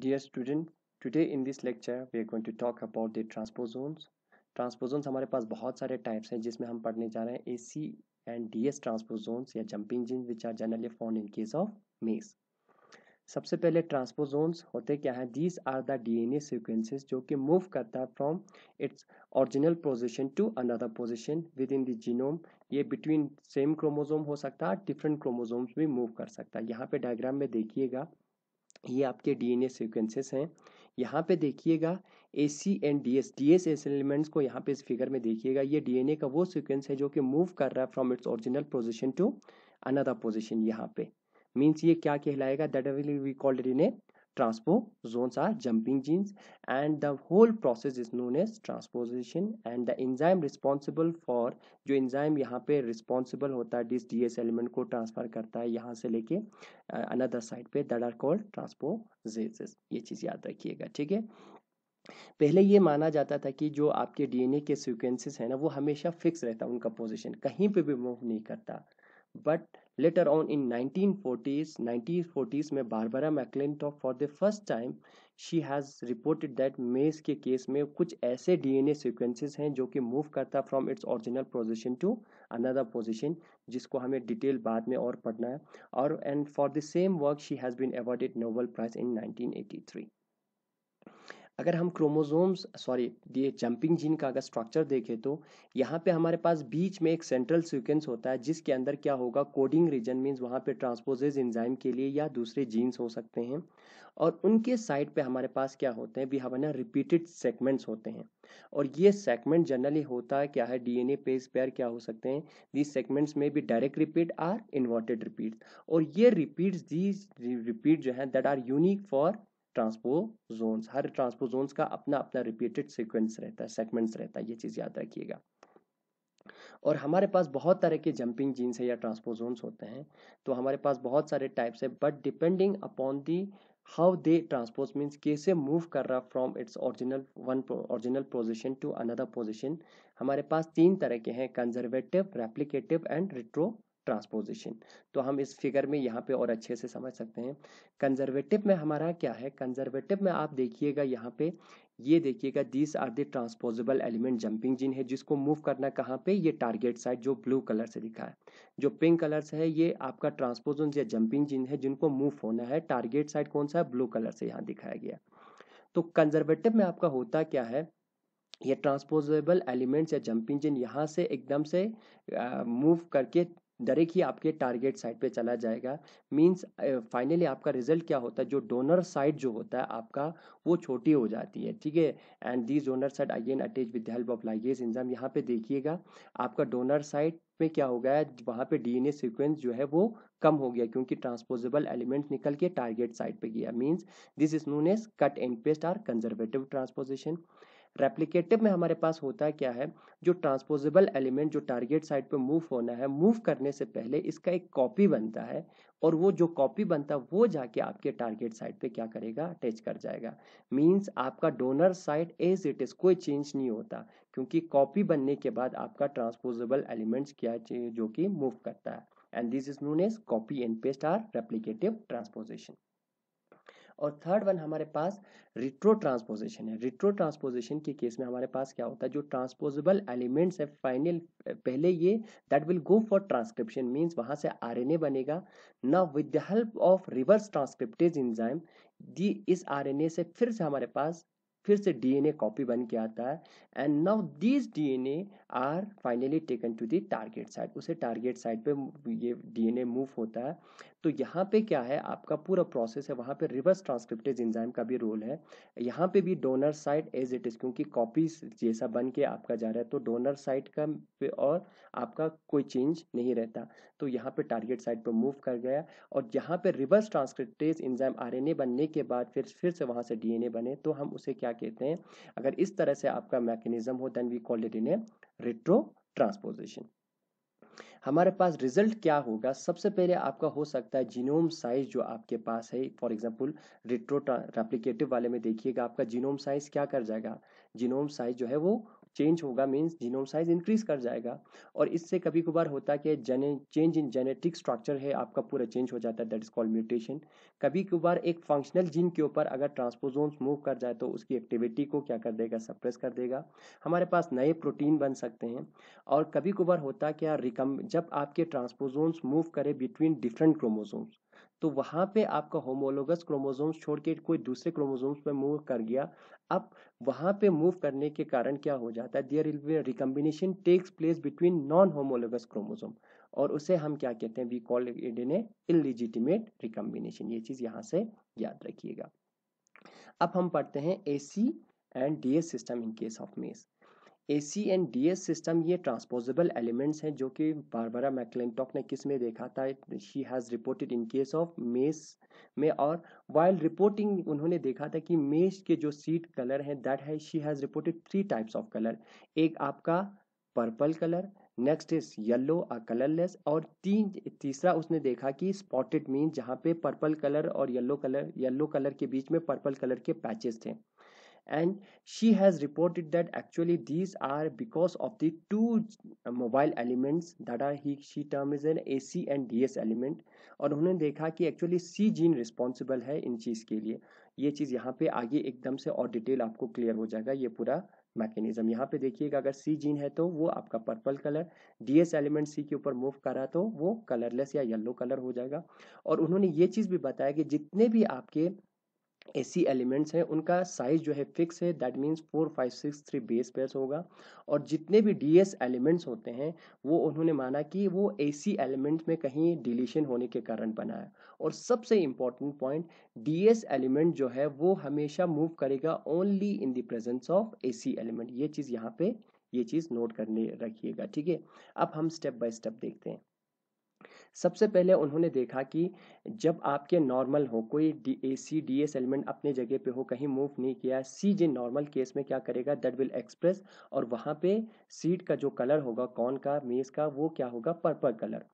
dear student today in this lecture we are going to talk about the transposons transposons हमारे पास बहुत सारे types हैं जिसमें हम पढ़ने जा रहे हैं A C and D S transposons या jumping genes which are generally found in case of maize सबसे पहले ट्रांसपोजोन्स होते क्या हैं these are the D N A sequences जो कि मूव करता है from its original position to another position within the genome ये बिटवीन सेम क्रोमोजोम हो सकता है डिफरेंट क्रोमोजोम्स भी मूव कर सकता है यहाँ पे डायग्राम में देखिएगा ये आपके डीएनए सीक्वेंसेस हैं यहाँ पे देखिएगा A C and D S D S S elements को यहाँ पे इस फिगर में देखिएगा ये डीएनए का वो सीक्वेंस है जो कि मूव कर रहा है from its original position to another position यहाँ पे मीन्स ये क्या कहलाएगा that will we called in a transposons are jumping genes and the whole process is known as transposition and the enzyme responsible for जो enzyme यहाँ पे responsible होता है this DS element को transfer करता है यहाँ से लेके another side पे that are called transposases ये चीज़ याद रखिएगा ठीक है पहले ये माना जाता था कि जो आपके डीएनए के सीक्वेंसेस हैं ना वो हमेशा फिक्स रहता है उनका पोजीशन कहीं पे भी मूव नहीं करता but later on in 1940s, 1940s में Barbara McClintock for the first time she has reported that maize के केस में कुछ ऐसे डीएनए सीक्वेंसेस हैं जो कि मूव करता from its original position to another position जिसको हमें डिटेल बाद में और पढ़ना है और and for the same work she has been awarded Nobel prize in 1983 अगर हम क्रोमोजोम्स सॉरी ये जंपिंग जीन का अगर स्ट्रक्चर देखें तो यहाँ पे हमारे पास बीच में एक सेंट्रल सीक्वेंस होता है जिसके अंदर क्या होगा कोडिंग रीजन मीन्स वहाँ पे ट्रांसपोजेज इंजाइम के लिए या दूसरे जीन्स हो सकते हैं और उनके साइड पे हमारे पास क्या होते हैं वी हैव ना रिपीटेड सेगमेंट्स होते हैं और ये सेगमेंट जनरली होता है क्या है डी पेज पेयर क्या हो सकते हैं दीज सेगमेंट्स में भी direct repeat or inverted repeat और ये रिपीट दीज रिपीट जो है that are unique for transposons हर ट्रांसपोजोन्स का अपना अपना रिपीटेड सीक्वेंस रहता है सेगमेंट्स रहता है ये चीज़ याद रखिएगा और हमारे पास बहुत तरह के जंपिंग जीन्स है या ट्रांसपोजोन्स होते हैं तो हमारे पास बहुत सारे टाइप्स है but depending upon the how they transpose means कैसे मूव कर रहा from its original one original position to another position हमारे पास तीन तरह के हैं conservative replicative and retro transposition तो हम इस फिगर में यहाँ पे और अच्छे से समझ सकते हैं कंजर्वेटिव में हमारा क्या है कंजर्वेटिव में आप देखिएगा यहाँ पे ये देखिएगा these are the transposable element jumping gene है जिसको मूव करना कहाँ पे ये टारगेट साइड जो ब्लू कलर से दिखा है जो पिंक कलर से है ये आपका ट्रांसपोजन या जंपिंग जिन है जिनको मूव होना है टारगेट साइड कौन सा है ब्लू कलर से यहाँ दिखाया गया तो कंजर्वेटिव में आपका होता क्या है ये ट्रांसपोजेबल एलिमेंट्स या जंपिंग जिन यहाँ से एकदम से मूव करके डायरेक्ट ही आपके टारगेट साइट पे चला जाएगा मींस फाइनली आपका रिजल्ट क्या होता है जो डोनर साइट जो होता है आपका वो छोटी हो जाती है ठीक है and this donor site again attach with help of ligase enzyme यहाँ पे देखिएगा आपका डोनर साइट में क्या हो गया वहाँ पे डीएनए सीक्वेंस जो है वो कम हो गया क्योंकि ट्रांसपोजेबल एलिमेंट निकल के टारगेट साइट पे गया means this is known as cut and paste or conservative transposition replicative में हमारे पास होता क्या है जो ट्रांसपोजेबल एलिमेंट जो टारगेट साइड पे मूव होना है मूव करने से पहले इसका एक कॉपी बनता है और वो जो कॉपी बनता है वो जाके आपके टारगेट साइड पे क्या करेगा अटैच कर जाएगा मींस आपका donor side as it is कोई चेंज नहीं होता क्योंकि कॉपी बनने के बाद आपका ट्रांसपोजेबल एलिमेंट क्या जो कि मूव करता है and this is known as copy and paste or replicative transposition और थर्ड वन हमारे पास रिट्रो ट्रांसपोजिशन है रिट्रो ट्रांसपोजिशन के केस में हमारे पास क्या होता है जो ट्रांसपोजेबल एलिमेंट्स है फाइनल पहले ये that will go for transcription means वहाँ से आरएनए बनेगा ना with the help of reverse transcriptase enzyme the इस आरएनए से फिर से हमारे पास फिर से डीएनए कॉपी बन के आता है and now these DNA are finally taken to the target site उसे टारगेट साइट पे ये डीएनए मूव होता है तो यहाँ पे क्या है आपका पूरा प्रोसेस है वहाँ पे रिवर्स ट्रांसक्रिप्टेज इंजाइम का भी रोल है यहाँ पे भी donor site as it is क्योंकि कॉपी जैसा बन के आपका जा रहा है तो डोनर साइट का और आपका कोई चेंज नहीं रहता तो यहाँ पे टारगेट साइट पर मूव कर गया और यहाँ पे रिवर्स ट्रांसक्रिप्टेज इंजाइम ए बनने के बाद फिर फिर से वहाँ से ए बने तो हम उसे क्या क्या कहते हैं अगर इस तरह से आपका मैकेनिज्म हो then we call it in a retro transposition हमारे पास रिजल्ट क्या होगा सबसे पहले आपका हो सकता है जीनोम साइज जो आपके पास है फॉर एग्जांपल रिट्रो रेप्लिकेटिव वाले में देखिएगा आपका जीनोम साइज क्या कर जाएगा जीनोम साइज जो है वो चेंज होगा मीन्स जीनोम साइज इंक्रीज कर जाएगा और इससे कभी कभार होता कि जेने चेंज इन जेनेटिक स्ट्रक्चर है आपका पूरा चेंज हो जाता है दैट इज कॉल्ड म्यूटेशन कभी कभार एक फंक्शनल जीन के ऊपर अगर ट्रांसपोजोन्स मूव कर जाए तो उसकी एक्टिविटी को क्या कर देगा सप्रेस कर देगा हमारे पास नए प्रोटीन बन सकते हैं और कभी कभार होता क्या रिकम जब आपके ट्रांसपोजोन्स मूव करे बिटवीन डिफरेंट क्रोमोजोम्स तो वहां पे आपका होमोलोगस क्रोमोसोम्स छोड़ के कोई दूसरे क्रोमोसोम्स पे मूव कर गया अब वहां पे मूव करने के कारण क्या हो जाता है there will recombination takes place between non homologous chromosome और उसे हम क्या कहते हैं we call it in a illegitimate recombination ये चीज यहाँ से याद रखिएगा अब हम पढ़ते हैं AC and DS system in case of maize A C and D S system ये ट्रांसपोजेबल एलिमेंट्स हैं जो कि बारबरा मैकलिनटॉक ने किस में देखा था she has reported in case of maize में और वाइल रिपोर्टिंग उन्होंने देखा था कि मेस के जो सीट कलर हैं दैट है she has reported three types of colour एक आपका purple colour next is yellow uh colourless और तीन तीसरा उसने देखा कि स्पॉटेड मीन जहाँ पे पर्पल कलर और येलो कलर येलो कलर के बीच में पर्पल कलर के पैचेस थे and she has reported that actually these are because of the two uh, mobile elements that are he she term is an AC and DS element और उन्होंने देखा कि actually see gene responsible है इन चीज़ के लिए ये चीज़ यहाँ पे आगे एकदम से और डिटेल आपको क्लियर हो जाएगा ये पूरा मैकेनिज्म यहाँ पे देखिएगा अगर सी जीन है तो वो आपका purple colour DS element C के ऊपर मूव करा तो वो कलरलेस या येलो कलर हो जाएगा और उन्होंने ये चीज़ भी बताया कि जितने भी आपके एसी एलिमेंट्स हैं उनका साइज जो है फिक्स है that means four five six three base pairs होगा और जितने भी डीएस एलिमेंट्स होते हैं वो उन्होंने माना कि वो एसी एलिमेंट्स में कहीं डिलीशन होने के कारण बना है और सबसे इम्पॉर्टेंट पॉइंट डीएस एलिमेंट जो है वो हमेशा मूव करेगा only in the presence of C element ये चीज़ यहाँ पे ये चीज़ नोट करने रखिएगा ठीक है अब हम स्टेप बाय स्टेप देखते हैं सबसे पहले उन्होंने देखा कि जब आपके नॉर्मल हो कोई D A C D S element अपने जगह पे हो कहीं मूव नहीं किया सी जे नॉर्मल केस में क्या करेगा दैट विल एक्सप्रेस और वहाँ पे सीट का जो कलर होगा कौन का मेज का वो क्या होगा पर्पल कलर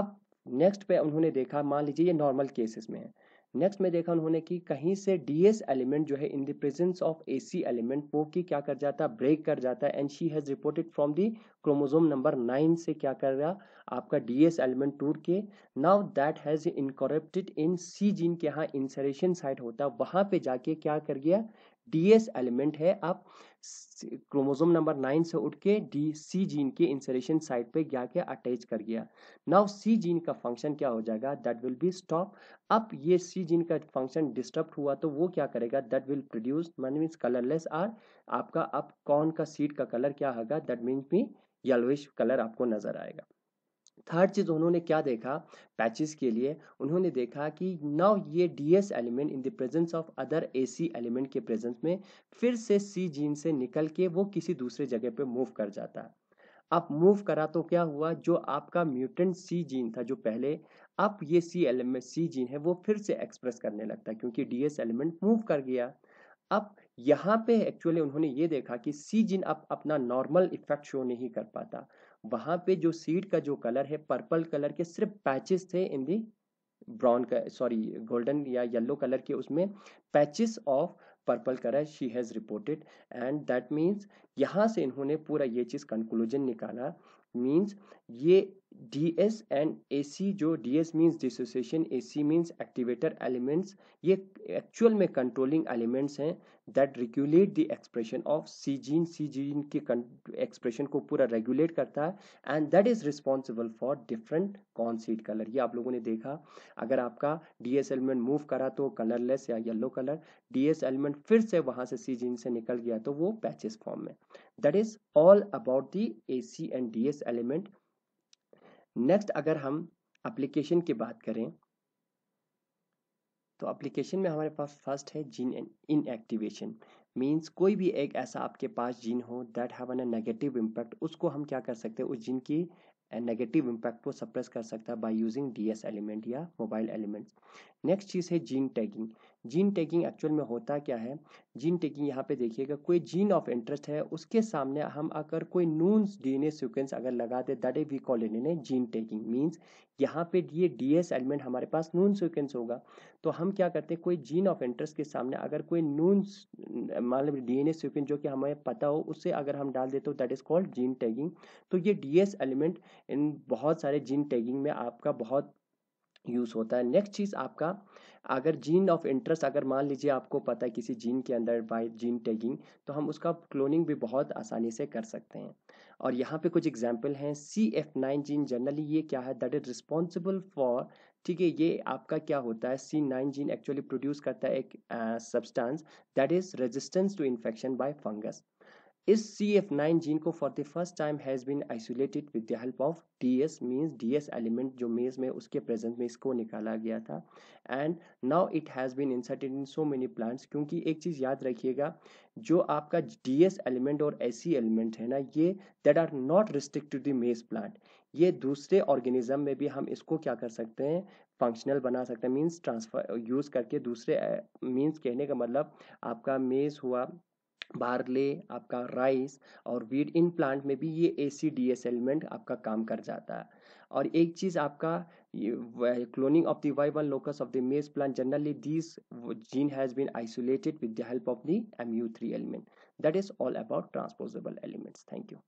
अब नेक्स्ट पे उन्होंने देखा मान लीजिए ये नॉर्मल केसेस में है नेक्स्ट में देखा उन्होंने कि कहीं से डीएस एलिमेंट जो है in the presence of AC element वो की क्या कर जाता है ब्रेक कर जाता है and she has reported from the chromosome number nine से क्या कर रहा आपका डीएस एलिमेंट टूट के now that has incorporated in C gene के यहाँ इंसरेशन साइट होता वहां पे जाके क्या कर गया डीएस एलिमेंट है आप क्रोमोजोम नंबर नाइन से उठ के डी सी जीन के इंसरेशन साइट पे जा के अटैच कर गया नाउ सी जीन का फंक्शन क्या हो जाएगा दैट विल बी स्टॉप अब ये सी जीन का फंक्शन डिस्टर्ब हुआ तो वो क्या करेगा दैट विल प्रोड्यूस मन मीन्स कलरलेस आर आपका अब कॉर्न का सीड का कलर क्या होगा दैट मीन्स भी येलोइश कलर आपको नजर आएगा थर्ड चीज उन्होंने क्या देखा पैचेस के लिए उन्होंने देखा कि नाउ ये DS element in the presence of other AC element के प्रेजेंस में फिर से सी जीन से निकल के वो किसी दूसरे जगह पे मूव कर जाता है मूव करा तो क्या हुआ जो आपका म्यूटेंट सी जीन था जो पहले अब ये सी एलिमेंट सी जीन है वो फिर से एक्सप्रेस करने लगता है क्योंकि डीएस एलिमेंट मूव कर गया अब यहाँ पे एक्चुअली उन्होंने ये देखा कि सी जीन अब अपना नॉर्मल इफेक्ट शो नहीं कर पाता वहां पे जो सीट का जो कलर है पर्पल कलर के सिर्फ पैचेस थे in the brown sorry golden या येलो कलर के उसमें patches of purple colour she has reported and that means यहाँ से इन्होंने पूरा ये चीज़ कंक्लूजन निकाला मीन्स ये D S and A C जो D S means dissociation A C means activator elements ये एक्चुअल में कंट्रोलिंग एलिमेंट्स हैं that regulate the expression of C gene C gene के एक्सप्रेशन को पूरा रेगुलेट करता है and that is responsible for different corn seed colour ये आप लोगों ने देखा अगर आपका डी एस एलिमेंट मूव करा तो कलरलेस या yellow colour D S element फिर से वहाँ से सी जीन से निकल गया तो वो पैचेस फॉर्म में that is all about the A C and D S element next अगर हम एप्लीकेशन की बात करें तो एप्लीकेशन में हमारे पास फर्स्ट है जीन इन एक्टिवेशन मीन्स कोई भी एक ऐसा आपके पास जीन हो that have a negative impact उसको हम क्या कर सकते हैं उस जीन की एंड नेगेटिव इम्पैक्ट को सप्रेस कर सकता है बाई यूजिंग एस एलिमेंट या मोबाइल एलिमेंट्स नेक्स्ट चीज़ है gene tagging gene tagging actual में होता क्या है जीन टैगिंग यहाँ पे देखिएगा कोई जीन ऑफ इंटरेस्ट है उसके सामने हम अगर कोई known D N A sequence अगर लगा दे that we call in in gene tagging means यहाँ पे ये एस एलिमेंट हमारे पास नून सिक्वेंस होगा तो हम क्या करते हैं कोई जीन ऑफ इंटरेस्ट के सामने अगर कोई नून मान लो डी एन ए सिक्वेंस जो कि हमें पता हो उसे अगर हम डाल देते हो that is called gene tagging तो ये डी एस एलिमेंट इन बहुत सारे जीन टैगिंग में आपका बहुत यूज़ होता है नेक्स्ट चीज़ आपका अगर जीन ऑफ इंटरेस्ट अगर मान लीजिए आपको पता है किसी जीन के अंदर बाई जीन टैगिंग तो हम उसका क्लोनिंग भी बहुत आसानी से कर सकते हैं और यहाँ पे कुछ एग्जाम्पल हैं C F nine gene generally ये क्या है दैट इज़ रिस्पॉन्सिबल फॉर ठीक है ये आपका क्या होता है C nine gene actually produce करता है एक substance that is resistance to infection by fungus इस सी एफ नाइन जीन को for the first time has been isolated with the help of D S DS D S element जो maize में उसके presence में इसको निकाला गया था and now it has been inserted in so many plants क्योंकि एक चीज याद रखिएगा जो आपका डी एस एलिमेंट और ए एलिमेंट है ना ये that are not restrict to the maize plant ये दूसरे ऑर्गेनिज्म में भी हम इसको क्या कर सकते हैं फंक्शनल बना सकते हैं मीन्स ट्रांसफर यूज करके दूसरे मीन्स कहने का मतलब आपका मेज हुआ बारले आपका राइस और वीड इन प्लांट में भी ये A C D S element आपका काम कर जाता है और एक चीज आपका cloning of the Y one locus of the maize plant generally this gene has been isolated with the help of the M U three element that is all about transposable elements thank you